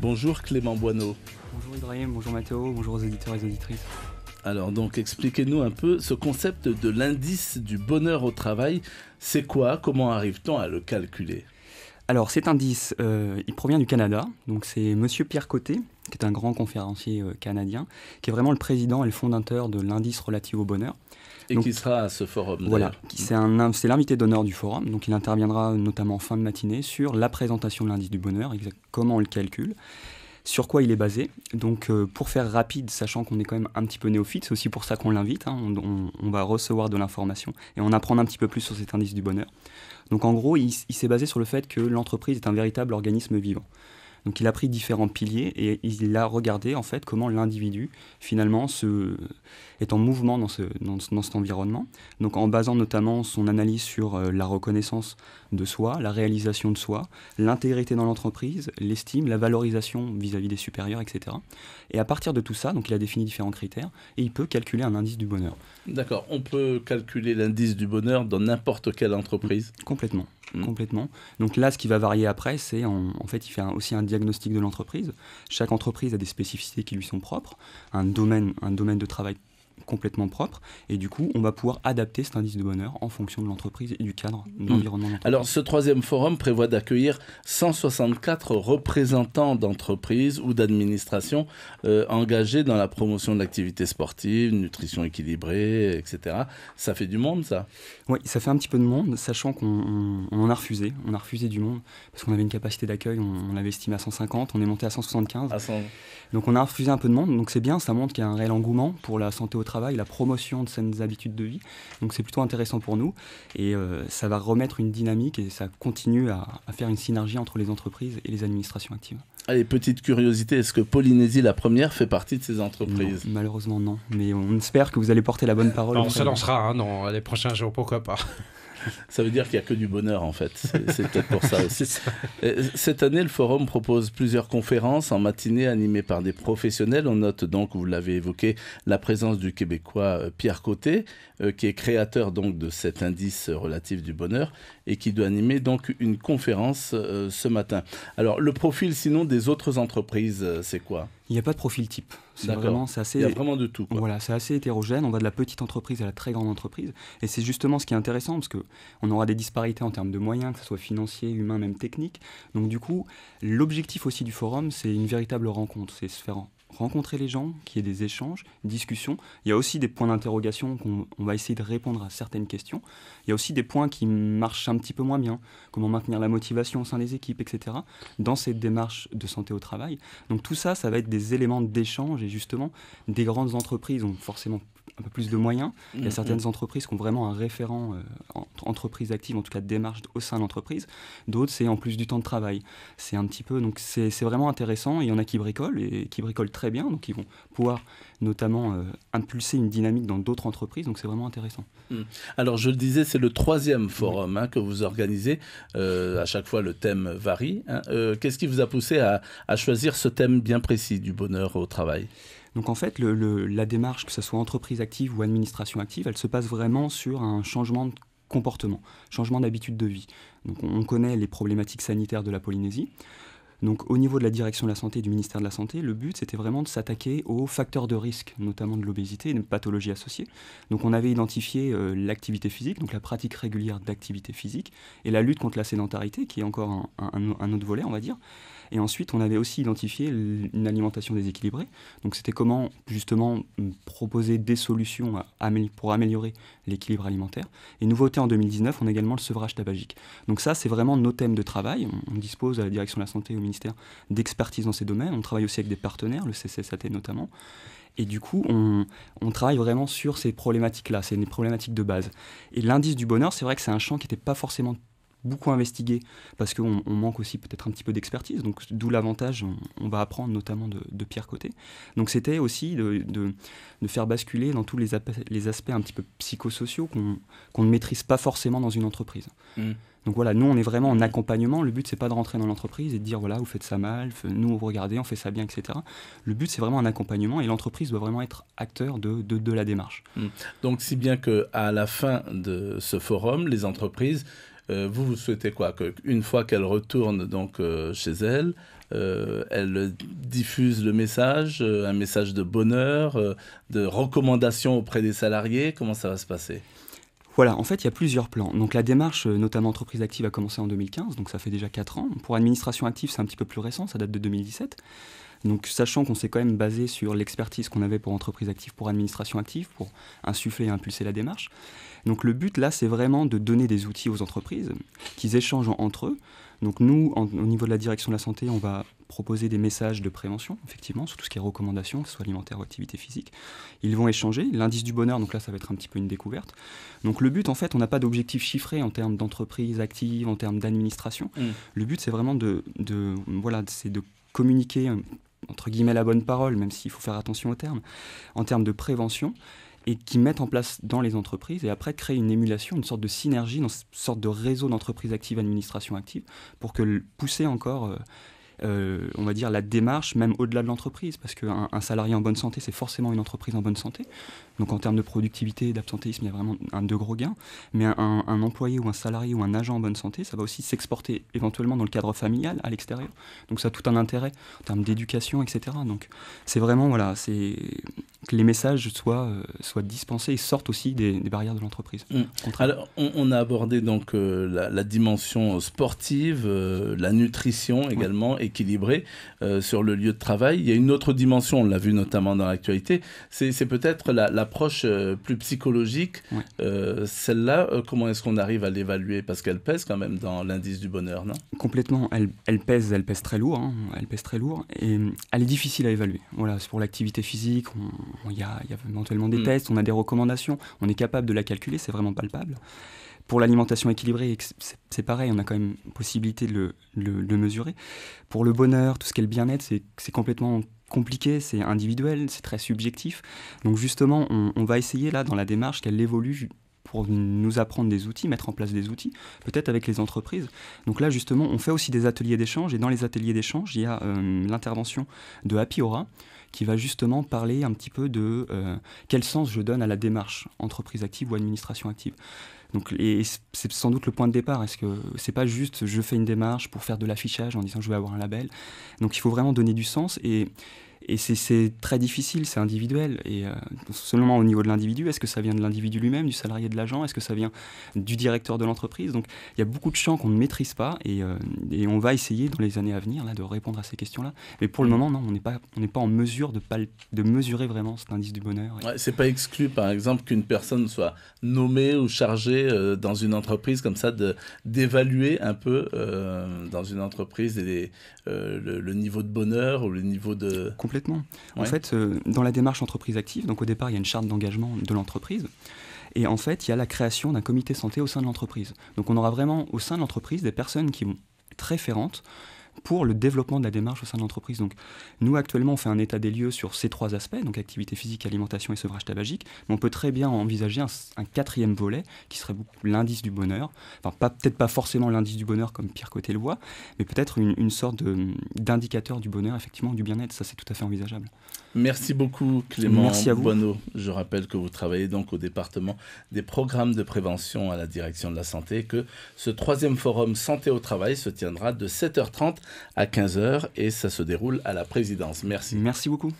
Bonjour Clément Boineau. Bonjour Ibrahim, bonjour Mathéo, bonjour aux éditeurs et aux auditrices. Alors donc expliquez-nous un peu ce concept de l'indice du bonheur au travail. C'est quoi Comment arrive-t-on à le calculer alors cet indice, euh, il provient du Canada, donc c'est Monsieur Pierre Côté, qui est un grand conférencier euh, canadien, qui est vraiment le président et le fondateur de l'indice relatif au bonheur. Et qui sera à ce forum. Voilà, c'est l'invité d'honneur du forum, donc il interviendra notamment en fin de matinée sur la présentation de l'indice du bonheur, comment on le calcule sur quoi il est basé. Donc euh, pour faire rapide, sachant qu'on est quand même un petit peu néophyte, c'est aussi pour ça qu'on l'invite, hein. on, va recevoir de l'information et on apprend un petit peu plus sur cet indice du bonheur. Donc en gros, il s'est basé sur le fait que l'entreprise est un véritable organisme vivant. Donc il a pris différents piliers et il a regardé en fait comment l'individu finalement se, est en mouvement dans, ce, cet environnement. Donc en basant notamment son analyse sur euh, la reconnaissance de soi, la réalisation de soi, l'intégrité dans l'entreprise, l'estime, la valorisation vis à -vis des supérieurs, etc. Et à partir de tout ça, donc il a défini différents critères et il peut calculer un indice du bonheur. D'accord, on peut calculer l'indice du bonheur dans n'importe quelle entreprise Complètement. Mm. complètement. Donc là, ce qui va varier après, c'est en, fait, il fait aussi un diagnostic de l'entreprise. Chaque entreprise a des spécificités qui lui sont propres, un domaine, un domaine de travail complètement propre. Et du coup, on va pouvoir adapter cet indice de bonheur en fonction de l'entreprise et du cadre, hmm. d'environnement. Alors, ce troisième forum prévoit d'accueillir 164 représentants d'entreprises ou d'administrations euh, engagés dans la promotion de l'activité sportive, nutrition équilibrée, etc. Ça fait du monde, ça Oui, ça fait un petit peu de monde, sachant qu'on en a refusé. On a refusé du monde parce qu'on avait une capacité d'accueil, on, l'avait estimé à 150, on est monté à 175. Donc, on a refusé un peu de monde. Donc, c'est bien, ça montre qu'il y a un réel engouement pour la santé au travail, la promotion de saines habitudes de vie. Donc c'est plutôt intéressant pour nous et euh, ça va remettre une dynamique et ça continue à, faire une synergie entre les entreprises et les administrations actives. Allez, petite curiosité, est-ce que Polynésie la première fait partie de ces entreprises Malheureusement non, mais on espère que vous allez porter la bonne euh, parole. on se lancera hein, les prochains jours, pourquoi pas ça veut dire qu'il n'y a que du bonheur en fait. C'est peut-être pour ça aussi. Euh, cette année, le forum propose plusieurs conférences en matinée animées par des professionnels. On note donc, vous l'avez évoqué, la présence du Québécois euh, Pierre Côté, euh, qui est créateur donc de cet indice relatif du bonheur et qui doit animer donc une conférence ce matin. Alors, le profil sinon des autres entreprises, c'est quoi il n'y a pas de profil type. C'est vraiment, assez. Il y a vraiment de tout. Voilà, c'est assez hétérogène. On va de la petite entreprise à la très grande entreprise, et c'est justement ce qui est intéressant parce que on aura des disparités en termes de moyens, que ce soit financier, humain, même technique. Donc du coup, l'objectif aussi du forum, c'est une véritable rencontre, c'est se faire rencontrer les gens, qu'il y ait des échanges, discussions. Il y a aussi des points d'interrogation qu'on va essayer de répondre à certaines questions. Il y a aussi des points qui marchent un petit peu moins bien, comment maintenir la motivation au sein des équipes, etc., dans ces démarches de santé au travail. Donc tout ça, ça va être des éléments d'échange et justement, des grandes entreprises ont forcément un peu plus de moyens. Il y a mm-hmm. certaines entreprises qui ont vraiment un référent euh, entreprise active, en tout cas de démarche au sein de l'entreprise. D'autres, c'est en plus du temps de travail. C'est un petit peu, donc c'est vraiment intéressant. Il y en a qui bricolent et qui bricolent très bien, donc ils vont pouvoir notamment euh, impulser une dynamique dans d'autres entreprises. Donc c'est vraiment intéressant. Mm. Alors je le disais, c'est le troisième forum hein, que vous organisez. Euh, à chaque fois, le thème varie. Hein. Qu'est-ce qui vous a poussé à choisir ce thème bien précis du bonheur au travail donc en fait, la démarche, que ce soit entreprise active ou administration active, elle se passe vraiment sur un changement de comportement, changement d'habitude de vie. Donc on, connaît les problématiques sanitaires de la Polynésie. Donc au niveau de la direction de la santé et du ministère de la Santé, le but c'était vraiment de s'attaquer aux facteurs de risque, notamment de l'obésité et de pathologies associées. Donc on avait identifié euh, l'activité physique, donc la pratique régulière d'activité physique, et la lutte contre la sédentarité, qui est encore un autre volet, on va dire. Et ensuite, on avait aussi identifié une alimentation déséquilibrée. Donc c'était comment justement proposer des solutions pour améliorer l'équilibre alimentaire. Et nouveauté en 2019, on a également le sevrage tabagique. Donc ça, c'est vraiment nos thèmes de travail. On dispose à la direction de la santé et au ministère d'expertise dans ces domaines. On travaille aussi avec des partenaires, le CCSAT notamment. Et du coup, on, travaille vraiment sur ces problématiques-là. C'est problématiques de base. Et l'indice du bonheur, c'est vrai que c'est un champ qui n'était pas forcément beaucoup investiguer parce qu'on manque aussi peut-être un petit peu d'expertise, donc d'où l'avantage, on, va apprendre notamment de, Pierre Côté. Donc c'était aussi de, de, faire basculer dans tous les, les aspects un petit peu psychosociaux qu'on ne maîtrise pas forcément dans une entreprise. Mm. Donc voilà, nous on est vraiment en mm. accompagnement. Le but c'est pas de rentrer dans l'entreprise et de dire voilà vous faites ça mal, nous vous regardez, on fait ça bien, etc. Le but c'est vraiment un accompagnement et l'entreprise doit vraiment être acteur de, de, la démarche. Mm. Donc si bien que à la fin de ce forum, les entreprises euh, vous, vous souhaitez quoi que, Une fois qu'elle retourne donc euh, chez elle, euh, elle diffuse le message, un message de bonheur, de recommandation auprès des salariés. Comment ça va se passer voilà, en fait, il y a plusieurs plans. Donc la démarche, notamment entreprise active, a commencé en 2015, donc ça fait déjà 4 ans. Pour administration active, c'est un petit peu plus récent, ça date de 2017. Donc, sachant qu'on s'est quand même basé sur l'expertise qu'on avait pour entreprise active, pour administration active, pour insuffler et impulser la démarche. Donc, le but là, c'est vraiment de donner des outils aux entreprises, qu'ils échangent entre eux. Donc, nous, au niveau de la direction de la santé, on va proposer des messages de prévention, effectivement, sur tout ce qui est recommandations, que ce soit alimentaire ou activité physique. Ils vont échanger. L'indice du bonheur, donc là, ça va être un petit peu une découverte. Donc le but, en fait, on n'a pas d'objectif chiffré en termes d'entreprise active, en termes d'administration. Mmh. Le but, c'est vraiment de, de voilà, c'est de communiquer euh, entre guillemets la bonne parole, même s'il faut faire attention aux termes, en termes de prévention, et qui mettent en place dans les entreprises et après créent une émulation, une sorte de synergie, une sorte de réseau d'entreprises actives, administration active, pour que pousser encore euh, euh, on va dire, la démarche, même au-delà de l'entreprise, parce qu'un un salarié en bonne santé, c'est forcément une entreprise en bonne santé. Donc en termes de productivité et d'absentéisme, il y a vraiment un de gros gains. Mais un, employé ou un salarié ou un agent en bonne santé, ça va aussi s'exporter éventuellement dans le cadre familial à l'extérieur. Donc ça a tout un intérêt en termes d'éducation, etc. Donc c'est vraiment, voilà, c'est que les messages soient, euh, soient dispensés et sortent aussi des, barrières de l'entreprise. Mmh. on, a abordé donc euh, la, dimension sportive, la nutrition également, et équilibré euh, sur le lieu de travail. Il y a une autre dimension, on l'a vu notamment dans l'actualité, c'est peut-être l'approche euh, plus psychologique. Euh, celle-là, comment est-ce qu'on arrive à l'évaluer Parce qu'elle pèse quand même dans l'indice du bonheur, non Complètement, elle, pèse, elle pèse très lourd, hein. elle pèse très lourd, et elle est difficile à évaluer. Voilà, pour l'activité physique, il y, a éventuellement des mm. tests, on a des recommandations, on est capable de la calculer, c'est vraiment palpable. Pour l'alimentation équilibrée, c'est pareil, on a quand même possibilité de le, mesurer. Pour le bonheur, tout ce qui est le bien-être, c'est complètement compliqué, c'est individuel, c'est très subjectif. Donc justement, on, va essayer là dans la démarche qu'elle évolue pour nous apprendre des outils, mettre en place des outils, peut-être avec les entreprises. Donc là justement, on fait aussi des ateliers d'échange et dans les ateliers d'échange, il y a euh, l'intervention de Happy Aura qui va justement parler un petit peu de euh, quel sens je donne à la démarche entreprise active ou administration active. Donc, et c'est sans doute le point de départ. Est-ce que c'est pas juste je fais une démarche pour faire de l'affichage en disant je vais avoir un label Donc il faut vraiment donner du sens et et c'est très difficile, c'est individuel. Et euh, seulement au niveau de l'individu, est-ce que ça vient de l'individu lui-même, du salarié de l'agent Est-ce que ça vient du directeur de l'entreprise Donc il y a beaucoup de champs qu'on ne maîtrise pas et, euh, on va essayer dans les années à venir là, de répondre à ces questions-là. Mais pour le mm. moment, non, on n'est pas, on pas en mesure de, de mesurer vraiment cet indice du bonheur. Ce Ouais, c'est pas exclu, par exemple, qu'une personne soit nommée ou chargée euh, dans une entreprise comme ça d'évaluer un peu dans une entreprise le, le, niveau de bonheur ou le niveau de... Complètement en fait, euh, dans la démarche entreprise active, donc au départ, il y a une charte d'engagement de l'entreprise. Et en fait, il y a la création d'un comité santé au sein de l'entreprise. Donc on aura vraiment au sein de l'entreprise des personnes qui vont très référentes pour le développement de la démarche au sein de l'entreprise. Donc, nous, actuellement, on fait un état des lieux sur ces trois aspects, donc activité physique, alimentation et sevrage tabagique, mais on peut très bien envisager un, quatrième volet qui serait l'indice du bonheur. Enfin, peut-être pas forcément l'indice du bonheur comme Pierre Côté le voit, mais peut-être une, sorte d'indicateur du bonheur, effectivement, du bien-être. Ça, c'est tout à fait envisageable. Merci beaucoup, Clément Merci à vous. Je rappelle que vous travaillez donc au département des programmes de prévention à la direction de la santé que ce troisième forum Santé au travail se tiendra de 7h30 à 15h et ça se déroule à la présidence. Merci. Merci beaucoup.